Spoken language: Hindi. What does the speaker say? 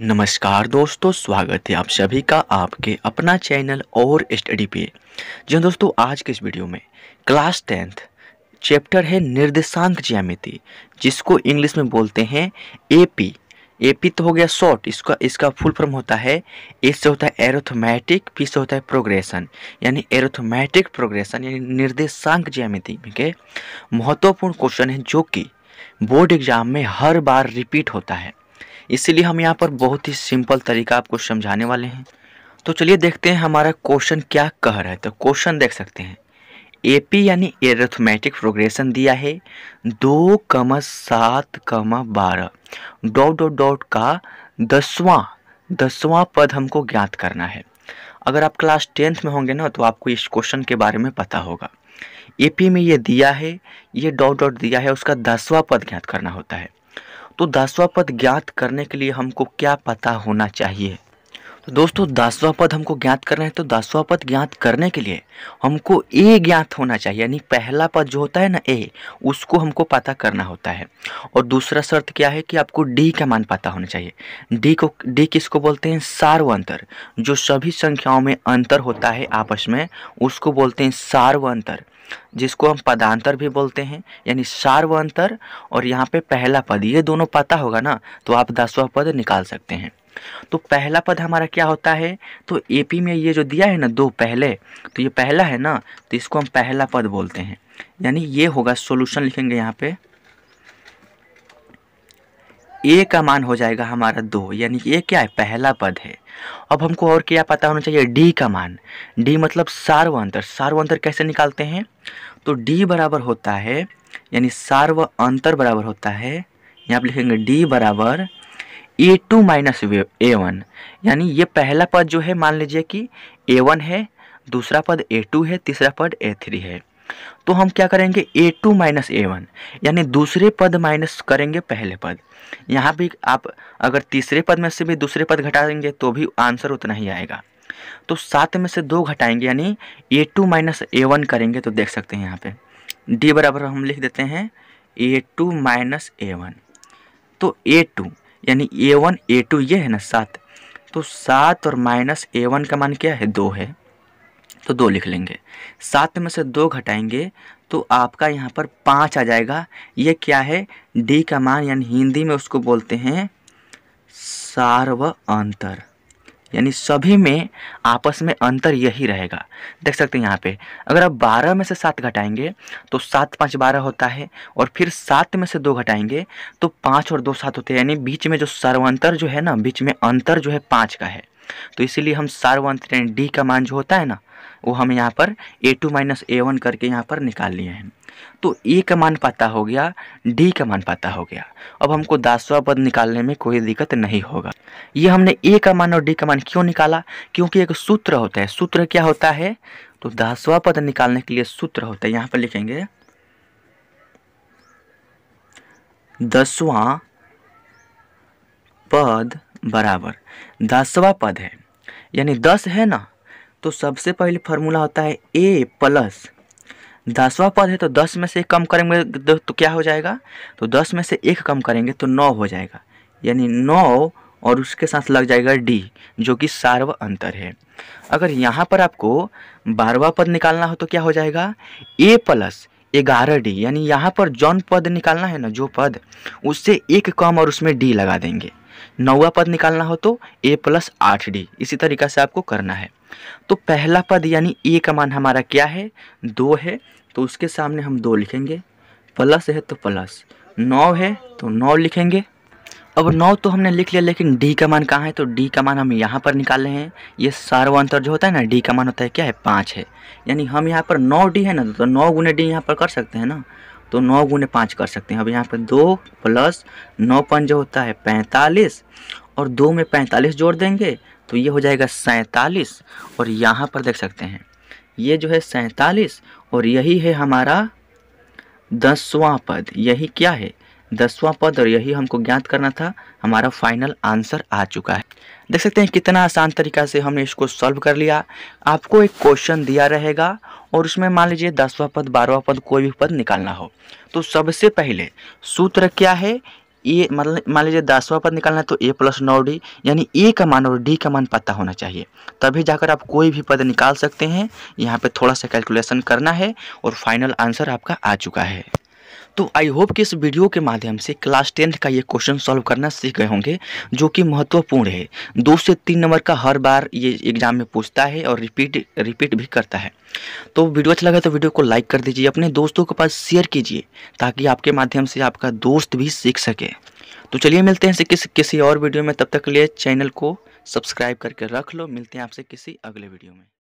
नमस्कार दोस्तों स्वागत है आप सभी का आपके अपना चैनल और स्टडी पे जी दोस्तों आज के इस वीडियो में क्लास टेंथ चैप्टर है निर्देशांक ज्यामिति जिसको इंग्लिश में बोलते हैं एपी एपी तो हो गया शॉर्ट इसका इसका फुल फॉर्म होता है एस से होता है एरोथमेटिक पी से होता है प्रोग्रेशन यानी एरोथमेटिक प्रोग्रेशन यानी निर्देशांक ज्यामिति के महत्वपूर्ण क्वेश्चन है जो कि बोर्ड एग्जाम में हर बार रिपीट होता है इसीलिए हम यहाँ पर बहुत ही सिंपल तरीका आपको समझाने वाले हैं तो चलिए देखते हैं हमारा क्वेश्चन क्या कह रहा है तो क्वेश्चन देख सकते हैं एपी यानी एरथमेटिक प्रोग्रेशन दिया है दो कमा सात कमा बारह डॉट डॉट डॉट का दसवां दसवां पद हमको ज्ञात करना है अगर आप क्लास टेंथ में होंगे ना तो आपको इस क्वेश्चन के बारे में पता होगा एपी में ये दिया है ये डॉट डॉट दिया है उसका दसवां पद ज्ञात करना होता है तो दसवा पद ज्ञात करने के लिए हमको क्या पता होना चाहिए तो दोस्तों दसवां पद हमको ज्ञात करना है तो दसवां पद ज्ञात करने के लिए हमको ए ज्ञात होना चाहिए यानी पहला पद जो होता है ना ए उसको हमको पता करना होता है और दूसरा शर्त क्या है कि आपको डी का मान पता होना चाहिए डी को डी किसको बोलते हैं सार्व अंतर जो सभी संख्याओं में अंतर होता है आपस में उसको बोलते हैं सार्व अंतर जिसको हम पदांतर भी बोलते हैं यानी सार्व अंतर और यहाँ पे पहला पद ये दोनों पता होगा ना तो आप दसवां पद निकाल सकते हैं तो पहला पद हमारा क्या होता है तो एपी में ये जो दिया है ना दो पहले तो ये पहला है ना तो इसको हम पहला पद बोलते हैं यानी ये होगा सॉल्यूशन लिखेंगे यहाँ पे ए का मान हो जाएगा हमारा दो यानी कि ए क्या है पहला पद है अब हमको और क्या पता होना चाहिए डी का मान डी मतलब सार्व अंतर सार्व अंतर कैसे निकालते हैं तो डी बराबर होता है यानी सार्व अंतर बराबर होता है यहाँ पर लिखेंगे डी बराबर A two minus A one यानी ये पहला पद जो है मान लीजिए कि ए वन है दूसरा पद ए टू है तीसरा पद ए थ्री है तो हम क्या करेंगे A two minus A one यानी दूसरे पद माइनस करेंगे पहले पद यहाँ भी आप अगर तीसरे पद में से भी दूसरे पद घटा देंगे तो भी आंसर उतना ही आएगा तो सात में से दो घटाएंगे यानी A two minus A one करेंगे तो देख सकते हैं यहाँ पे डी बराबर हम लिख देते हैं A two minus A one तो ए टू यानी ए वन ए टू ये है ना सात तो सात और माइनस ए वन का मान क्या है दो है तो दो लिख लेंगे सात में से दो घटाएंगे तो आपका यहाँ पर पाँच आ जाएगा ये क्या है डी का मान यानी हिंदी में उसको बोलते हैं सार्व अंतर यानी सभी में आपस में अंतर यही रहेगा देख सकते हैं यहाँ पे अगर आप बारह में से सात घटाएंगे तो सात पाँच बारह होता है और फिर सात में से दो घटाएंगे तो पाँच और दो सात होते हैं यानी बीच में जो सर्वांतर जो है ना बीच में अंतर जो है पाँच का है तो इसीलिए हम सार्वांतर यानी डी का मान जो होता है ना वो हम यहाँ पर A two minus A one करके यहाँ पर निकाल लिए हैं तो ए का मान पता हो गया डी का मान पता हो गया अब हमको दासवा पद निकालने में कोई दिक्कत नहीं होगा ये हमने ए का मान और डी का मान क्यों निकाला क्योंकि एक सूत्र होता है सूत्र क्या होता है तो दासवा पद निकालने के लिए सूत्र होता है यहाँ पर लिखेंगे दसवां पद बराबर दसवा पद है यानी दस है ना तो सबसे पहले फार्मूला होता है ए प्लस दसवा पद है तो दस में से कम करेंगे तो, तो क्या हो जाएगा तो दस में से एक कम करेंगे तो नौ हो जाएगा यानी नौ और उसके साथ लग जाएगा डी जो कि सार्व अंतर है अगर यहाँ पर आपको बारहवा पद निकालना हो तो क्या हो जाएगा ए प्लस ग्यारह डी यानी यहाँ पर जौन पद निकालना है ना जो पद उससे एक कम और उसमें डी लगा देंगे नौवा पद निकालना हो तो ए प्लस आठ डी इसी तरीका से आपको करना है तो पहला पद यानी ए का मान हमारा क्या है दो है तो उसके सामने हम दो लिखेंगे प्लस है तो प्लस नौ है तो नौ लिखेंगे अब नौ तो हमने लिख लिया लेकिन डी का मान कहाँ है तो डी का मान हम यहाँ पर निकाल रहे हैं ये सारो अंतर जो होता है ना डी का मान होता है क्या है पाँच है यानी हम यहाँ पर नौ डी है ना तो नौ गुने डी यहाँ पर कर सकते हैं ना तो नौ गुने पाँच कर सकते हैं अब यहाँ पर दो प्लस नौ पन जो होता है पैंतालीस और दो में पैंतालीस जोड़ देंगे तो ये हो जाएगा सैंतालीस और यहाँ पर देख सकते हैं ये जो है सैंतालीस और यही है हमारा दसवां पद यही क्या है दसवां पद और यही हमको ज्ञात करना था हमारा फाइनल आंसर आ चुका है देख सकते हैं कितना आसान तरीका से हमने इसको सॉल्व कर लिया आपको एक क्वेश्चन दिया रहेगा और उसमें मान लीजिए दसवां पद बारहवां पद कोई भी पद निकालना हो तो सबसे पहले सूत्र क्या है ए मतलब मान लीजिए दसवा पद निकालना है तो ए प्लस नौ डी यानी ए का मान और डी का मान पता होना चाहिए तभी जाकर आप कोई भी पद निकाल सकते हैं यहाँ पे थोड़ा सा कैलकुलेशन करना है और फाइनल आंसर आपका आ चुका है तो आई होप कि इस वीडियो के माध्यम से क्लास टेंथ का ये क्वेश्चन सॉल्व करना सीख गए होंगे जो कि महत्वपूर्ण है दो से तीन नंबर का हर बार ये एग्जाम में पूछता है और रिपीट रिपीट भी करता है तो वीडियो अच्छा लगा तो वीडियो को लाइक कर दीजिए अपने दोस्तों के पास शेयर कीजिए ताकि आपके माध्यम से आपका दोस्त भी सीख सके तो चलिए मिलते हैं किसी किसी और वीडियो में तब तक के लिए चैनल को सब्सक्राइब करके रख लो मिलते हैं आपसे किसी अगले वीडियो में